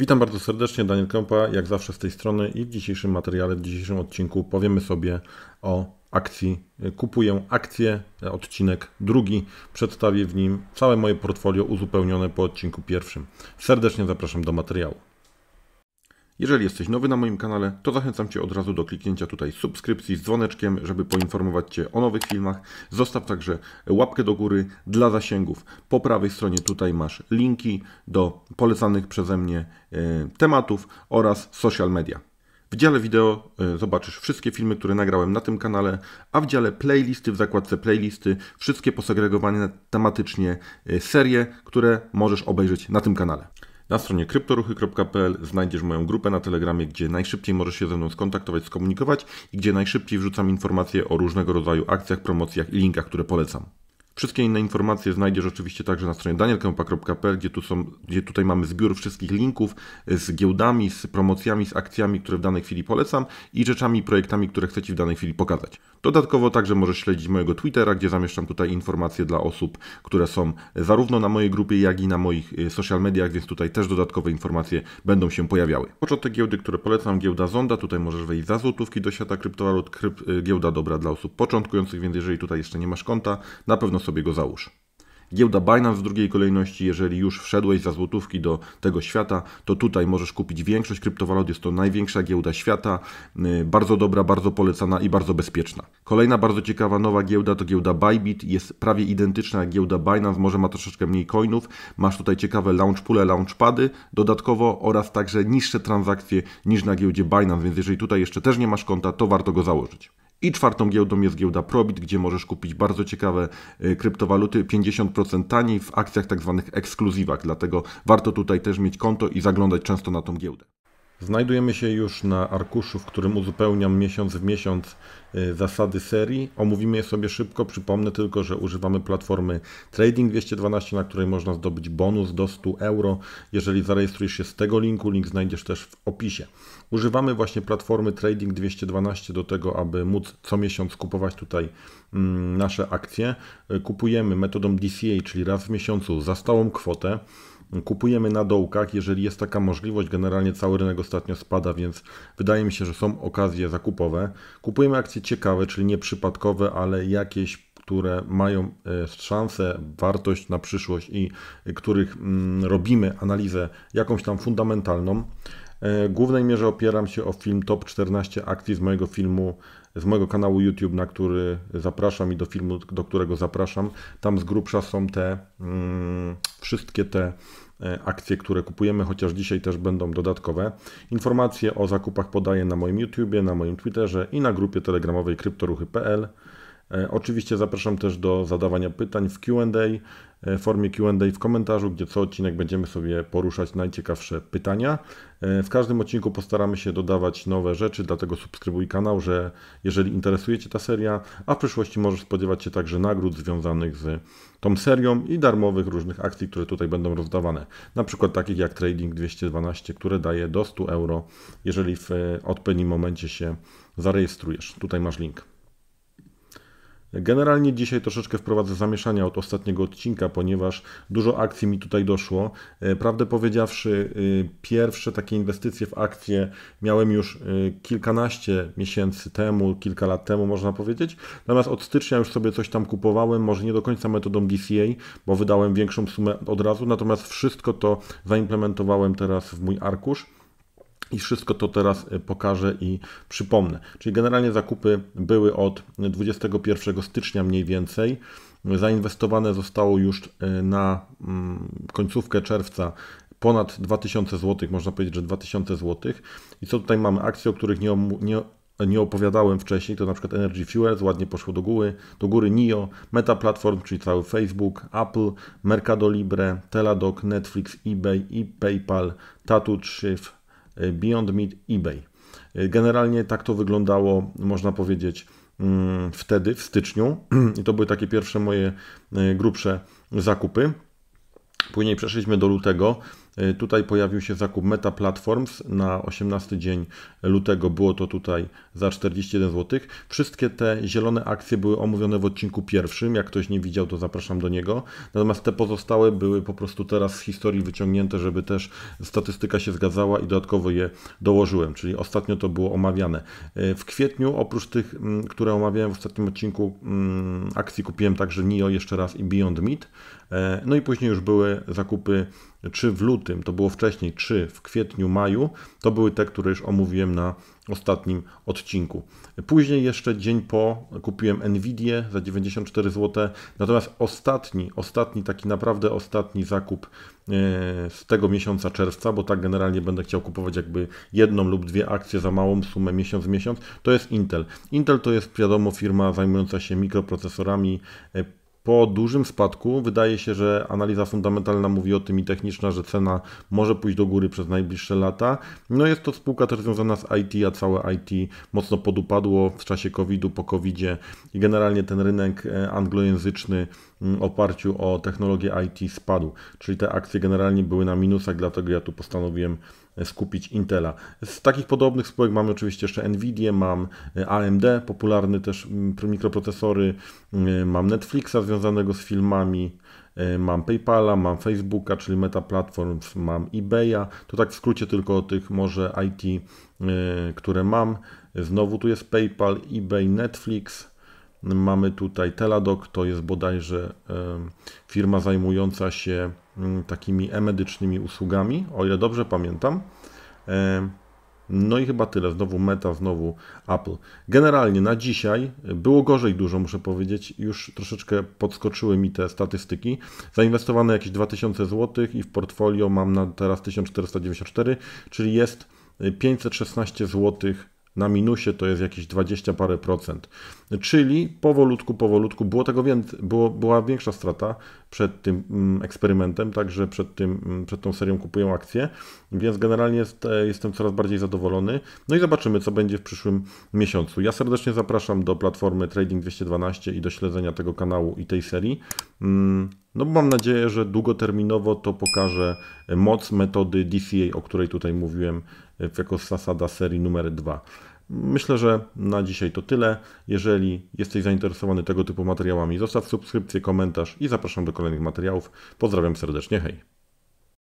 Witam bardzo serdecznie, Daniel Kąpa, jak zawsze z tej strony i w dzisiejszym materiale, w dzisiejszym odcinku powiemy sobie o akcji Kupuję akcję, odcinek drugi. Przedstawię w nim całe moje portfolio uzupełnione po odcinku pierwszym. Serdecznie zapraszam do materiału. Jeżeli jesteś nowy na moim kanale, to zachęcam Cię od razu do kliknięcia tutaj subskrypcji z dzwoneczkiem, żeby poinformować Cię o nowych filmach. Zostaw także łapkę do góry dla zasięgów. Po prawej stronie tutaj masz linki do polecanych przeze mnie e, tematów oraz social media. W dziale wideo e, zobaczysz wszystkie filmy, które nagrałem na tym kanale, a w dziale playlisty, w zakładce playlisty, wszystkie posegregowane tematycznie e, serie, które możesz obejrzeć na tym kanale. Na stronie kryptoruchy.pl znajdziesz moją grupę na Telegramie, gdzie najszybciej możesz się ze mną skontaktować, skomunikować i gdzie najszybciej wrzucam informacje o różnego rodzaju akcjach, promocjach i linkach, które polecam. Wszystkie inne informacje znajdziesz oczywiście także na stronie danielkępa.pl, gdzie, tu są, gdzie tutaj mamy zbiór wszystkich linków z giełdami, z promocjami, z akcjami, które w danej chwili polecam i rzeczami i projektami, które chcę Ci w danej chwili pokazać. Dodatkowo także możesz śledzić mojego Twittera, gdzie zamieszczam tutaj informacje dla osób, które są zarówno na mojej grupie, jak i na moich y, social mediach, więc tutaj też dodatkowe informacje będą się pojawiały. Początek giełdy, które polecam, giełda Zonda, tutaj możesz wejść za złotówki do świata kryptowalut, y, giełda dobra dla osób początkujących, więc jeżeli tutaj jeszcze nie masz konta, na pewno sobie go załóż. Giełda Binance w drugiej kolejności, jeżeli już wszedłeś za złotówki do tego świata, to tutaj możesz kupić większość kryptowalut. Jest to największa giełda świata, y, bardzo dobra, bardzo polecana i bardzo bezpieczna. Kolejna bardzo ciekawa nowa giełda to giełda Bybit. Jest prawie identyczna jak giełda Binance, może ma troszeczkę mniej coinów. Masz tutaj ciekawe launchpule, launchpady dodatkowo oraz także niższe transakcje niż na giełdzie Binance, więc jeżeli tutaj jeszcze też nie masz konta, to warto go założyć. I czwartą giełdą jest giełda Probit, gdzie możesz kupić bardzo ciekawe y, kryptowaluty 50% taniej w akcjach tak zwanych ekskluzywach. Dlatego warto tutaj też mieć konto i zaglądać często na tą giełdę. Znajdujemy się już na arkuszu, w którym uzupełniam miesiąc w miesiąc y, zasady serii. Omówimy je sobie szybko. Przypomnę tylko, że używamy platformy Trading 212, na której można zdobyć bonus do 100 euro. Jeżeli zarejestrujesz się z tego linku, link znajdziesz też w opisie. Używamy właśnie platformy Trading 212 do tego, aby móc co miesiąc kupować tutaj mm, nasze akcje. Y, kupujemy metodą DCA, czyli raz w miesiącu za stałą kwotę kupujemy na dołkach, jeżeli jest taka możliwość. Generalnie cały rynek ostatnio spada, więc wydaje mi się, że są okazje zakupowe. Kupujemy akcje ciekawe, czyli nie przypadkowe, ale jakieś które mają e, szansę, wartość na przyszłość i których mm, robimy analizę jakąś tam fundamentalną. E, w głównej mierze opieram się o film Top 14 akcji z mojego filmu, z mojego kanału YouTube, na który zapraszam i do filmu, do którego zapraszam. Tam z grubsza są te mm, wszystkie te e, akcje, które kupujemy, chociaż dzisiaj też będą dodatkowe. Informacje o zakupach podaję na moim YouTubie, na moim Twitterze i na grupie telegramowej kryptoruchy.pl. E, oczywiście zapraszam też do zadawania pytań w QA, e, w formie QA w komentarzu, gdzie co odcinek będziemy sobie poruszać najciekawsze pytania. E, w każdym odcinku postaramy się dodawać nowe rzeczy, dlatego subskrybuj kanał, że jeżeli interesuje Cię ta seria, a w przyszłości możesz spodziewać się także nagród związanych z tą serią i darmowych różnych akcji, które tutaj będą rozdawane. Na przykład takich jak Trading 212, które daje do 100 euro, jeżeli w odpowiednim momencie się zarejestrujesz. Tutaj masz link. Generalnie dzisiaj troszeczkę wprowadzę zamieszania od ostatniego odcinka, ponieważ dużo akcji mi tutaj doszło. E, prawdę powiedziawszy, e, pierwsze takie inwestycje w akcje miałem już e, kilkanaście miesięcy temu, kilka lat temu można powiedzieć. Natomiast od stycznia już sobie coś tam kupowałem, może nie do końca metodą DCA, bo wydałem większą sumę od razu, natomiast wszystko to zaimplementowałem teraz w mój arkusz. I wszystko to teraz e, pokażę i przypomnę. Czyli generalnie zakupy były od 21 e, stycznia mniej więcej. Zainwestowane zostało już e, na mm, końcówkę czerwca ponad 2000 zł, można powiedzieć, że 2000 zł. I co tutaj mamy? Akcje, o których nie, nie, nie opowiadałem wcześniej, to na przykład Energy Fuels, ładnie poszło do góry, do góry NIO, Meta Platform, czyli cały Facebook, Apple, Mercado Libre, Teladoc, Netflix, eBay i PayPal, Tattoo Shift, Beyond Meat, eBay. Generalnie tak to wyglądało, można powiedzieć, mm, wtedy, w styczniu. I to były takie pierwsze moje e, grubsze zakupy. Później przeszliśmy do lutego. E, tutaj pojawił się zakup Meta Platforms na 18 dzień lutego. Było to tutaj za 41 zł. Wszystkie te zielone akcje były omówione w odcinku pierwszym. Jak ktoś nie widział, to zapraszam do niego. Natomiast te pozostałe były po prostu teraz z historii wyciągnięte, żeby też statystyka się zgadzała i dodatkowo je dołożyłem. Czyli ostatnio to było omawiane. E, w kwietniu, oprócz tych, mm, które omawiałem w ostatnim odcinku, mm, akcji kupiłem także NIO jeszcze raz i Beyond Meat. E, no i później już były zakupy czy w lutym, to było wcześniej, czy w kwietniu, maju, to były te, które już omówiłem na ostatnim odcinku. Później jeszcze dzień po kupiłem Nvidia za 94 zł, natomiast ostatni, ostatni, taki naprawdę ostatni zakup e, z tego miesiąca czerwca, bo tak generalnie będę chciał kupować jakby jedną lub dwie akcje za małą sumę miesiąc w miesiąc, to jest Intel. Intel to jest wiadomo firma zajmująca się mikroprocesorami, e, po dużym spadku wydaje się, że analiza fundamentalna mówi o tym i techniczna, że cena może pójść do góry przez najbliższe lata. No jest to spółka też związana z IT, a całe IT mocno podupadło w czasie COVID-u, po COVID-zie i generalnie ten rynek e, anglojęzyczny oparciu o technologię IT spadł. Czyli te akcje generalnie były na minusach, dlatego ja tu postanowiłem E, skupić Intela. Z takich podobnych spółek mamy oczywiście jeszcze Nvidia, mam e, AMD, popularny też mm, mikroprocesory, e, mam Netflixa związanego z filmami, mam PayPala, mam Facebooka, czyli Meta Platforms, mam eBaya. To tak w skrócie tylko o tych może IT, które mam. Znowu tu jest PayPal, eBay, Netflix. Mamy tutaj Teladoc, to jest bodajże firma zajmująca się mm, takimi e-medycznymi usługami, o ile dobrze pamiętam. No i chyba tyle. Znowu Meta, znowu Apple. Generalnie na dzisiaj było gorzej dużo, muszę powiedzieć. Już troszeczkę podskoczyły mi te statystyki. Zainwestowane jakieś 2000 zł i w portfolio mam na teraz 1494, czyli jest 516 y, złotych na minusie to jest jakieś 20 parę procent. Czyli powolutku, powolutku, było tego więcej, było, była większa strata przed tym mm, eksperymentem, także przed, tym, mm, przed tą serią kupuję akcje, więc generalnie jest, e, jestem coraz bardziej zadowolony. No i zobaczymy, co będzie w przyszłym miesiącu. Ja serdecznie zapraszam do platformy Trading 212 i do śledzenia tego kanału i tej serii. Mm, no bo mam nadzieję, że długoterminowo to pokaże moc metody DCA, o której tutaj mówiłem jako zasada serii numer 2. Myślę, że na dzisiaj to tyle. Jeżeli jesteś zainteresowany tego typu materiałami, zostaw subskrypcję, komentarz i zapraszam do kolejnych materiałów. Pozdrawiam serdecznie, hej!